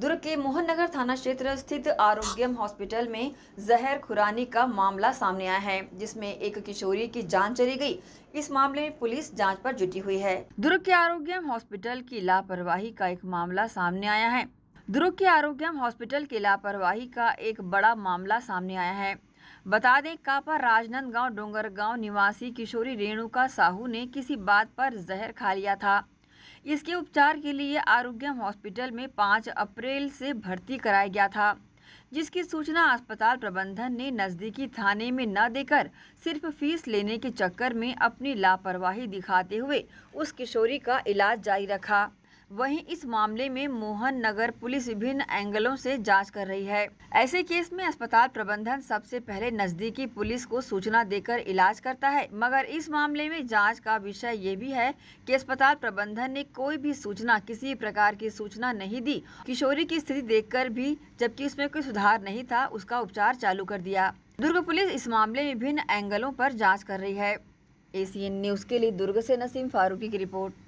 दुर्ग के नगर थाना क्षेत्र स्थित आरोग्यम हॉस्पिटल में जहर खुरानी का मामला सामने आया है जिसमें एक किशोरी की जान चली गई इस मामले में पुलिस जांच पर जुटी हुई है दुर्ग के आरोग्यम हॉस्पिटल की लापरवाही का एक मामला सामने आया है दुर्ग के आरोग्यम हॉस्पिटल की लापरवाही का एक बड़ा मामला सामने आया है बता दें कापा राजनंद डोंगर गाँव निवासी किशोरी रेणुका साहू ने किसी बात पर जहर खा लिया था इसके उपचार के लिए आरोग्यम हॉस्पिटल में पाँच अप्रैल से भर्ती कराया गया था जिसकी सूचना अस्पताल प्रबंधन ने नज़दीकी थाने में न देकर सिर्फ फीस लेने के चक्कर में अपनी लापरवाही दिखाते हुए उस किशोरी का इलाज जारी रखा वहीं इस मामले में मोहन नगर पुलिस विभिन्न एंगलों से जांच कर रही है ऐसे केस में अस्पताल प्रबंधन सबसे पहले नजदीकी पुलिस को सूचना देकर इलाज करता है मगर इस मामले में जाँच का विषय ये भी है की अस्पताल प्रबंधन ने कोई भी सूचना किसी प्रकार की सूचना नहीं दी किशोरी की स्थिति देख भी जबकि उसमें कोई सुधार नहीं था उसका उपचार चालू कर दिया दुर्ग पुलिस इस मामले में विभिन्न एंगलों आरोप जाँच कर रही है ए न्यूज़ के लिए दुर्ग ऐसी नसीम फारूकी की रिपोर्ट